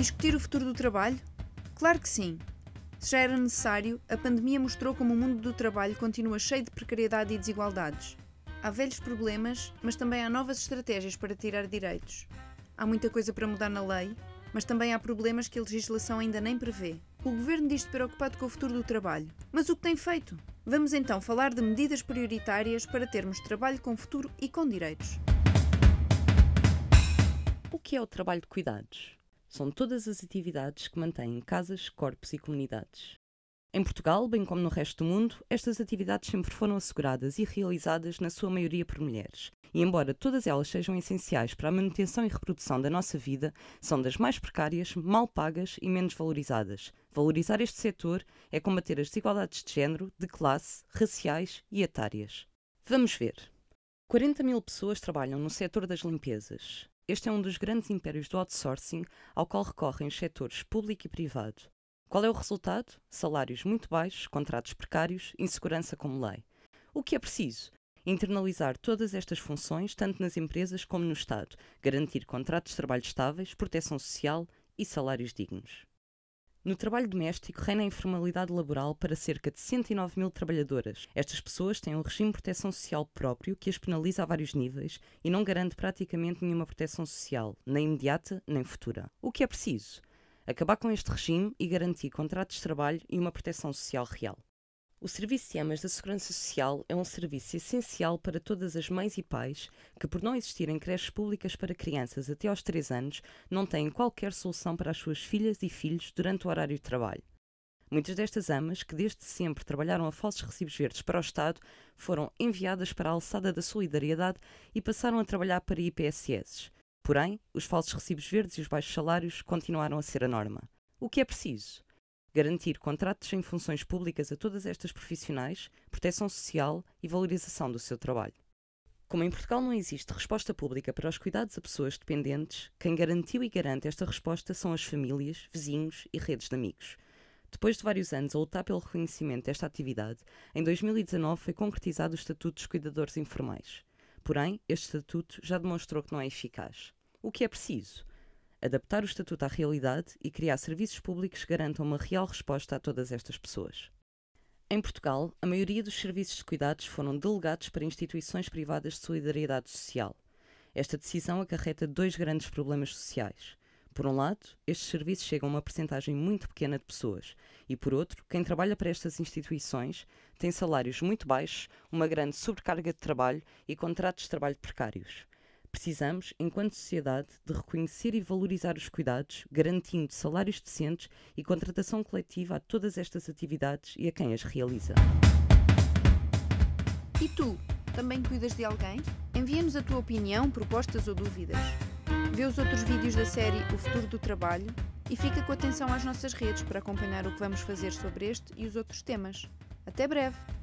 Discutir o futuro do trabalho? Claro que sim. Se já era necessário, a pandemia mostrou como o mundo do trabalho continua cheio de precariedade e desigualdades. Há velhos problemas, mas também há novas estratégias para tirar direitos. Há muita coisa para mudar na lei, mas também há problemas que a legislação ainda nem prevê. O governo diz-se preocupado com o futuro do trabalho. Mas o que tem feito? Vamos então falar de medidas prioritárias para termos trabalho com futuro e com direitos. O que é o trabalho de cuidados? são todas as atividades que mantêm casas, corpos e comunidades. Em Portugal, bem como no resto do mundo, estas atividades sempre foram asseguradas e realizadas na sua maioria por mulheres, e embora todas elas sejam essenciais para a manutenção e reprodução da nossa vida, são das mais precárias, mal pagas e menos valorizadas. Valorizar este setor é combater as desigualdades de género, de classe, raciais e etárias. Vamos ver. 40 mil pessoas trabalham no setor das limpezas. Este é um dos grandes impérios do outsourcing ao qual recorrem os setores público e privado. Qual é o resultado? Salários muito baixos, contratos precários, insegurança como lei. O que é preciso? Internalizar todas estas funções, tanto nas empresas como no Estado, garantir contratos de trabalho estáveis, proteção social e salários dignos. No trabalho doméstico reina a informalidade laboral para cerca de 109 mil trabalhadoras. Estas pessoas têm um regime de proteção social próprio que as penaliza a vários níveis e não garante praticamente nenhuma proteção social, nem imediata nem futura. O que é preciso? Acabar com este regime e garantir contratos de trabalho e uma proteção social real. O Serviço de Amas da Segurança Social é um serviço essencial para todas as mães e pais que, por não existirem creches públicas para crianças até aos 3 anos, não têm qualquer solução para as suas filhas e filhos durante o horário de trabalho. Muitas destas amas, que desde sempre trabalharam a falsos recibos verdes para o Estado, foram enviadas para a alçada da solidariedade e passaram a trabalhar para IPSS. Porém, os falsos recibos verdes e os baixos salários continuaram a ser a norma. O que é preciso? garantir contratos em funções públicas a todas estas profissionais, proteção social e valorização do seu trabalho. Como em Portugal não existe resposta pública para os cuidados a pessoas dependentes, quem garantiu e garante esta resposta são as famílias, vizinhos e redes de amigos. Depois de vários anos a lutar pelo reconhecimento desta atividade, em 2019 foi concretizado o Estatuto dos Cuidadores Informais. Porém, este estatuto já demonstrou que não é eficaz. O que é preciso? adaptar o estatuto à realidade e criar serviços públicos que garantam uma real resposta a todas estas pessoas. Em Portugal, a maioria dos serviços de cuidados foram delegados para instituições privadas de solidariedade social. Esta decisão acarreta dois grandes problemas sociais. Por um lado, estes serviços chegam a uma percentagem muito pequena de pessoas, e por outro, quem trabalha para estas instituições tem salários muito baixos, uma grande sobrecarga de trabalho e contratos de trabalho precários. Precisamos, enquanto sociedade, de reconhecer e valorizar os cuidados, garantindo salários decentes e contratação coletiva a todas estas atividades e a quem as realiza. E tu, também cuidas de alguém? Envia-nos a tua opinião, propostas ou dúvidas. Vê os outros vídeos da série O Futuro do Trabalho e fica com atenção às nossas redes para acompanhar o que vamos fazer sobre este e os outros temas. Até breve!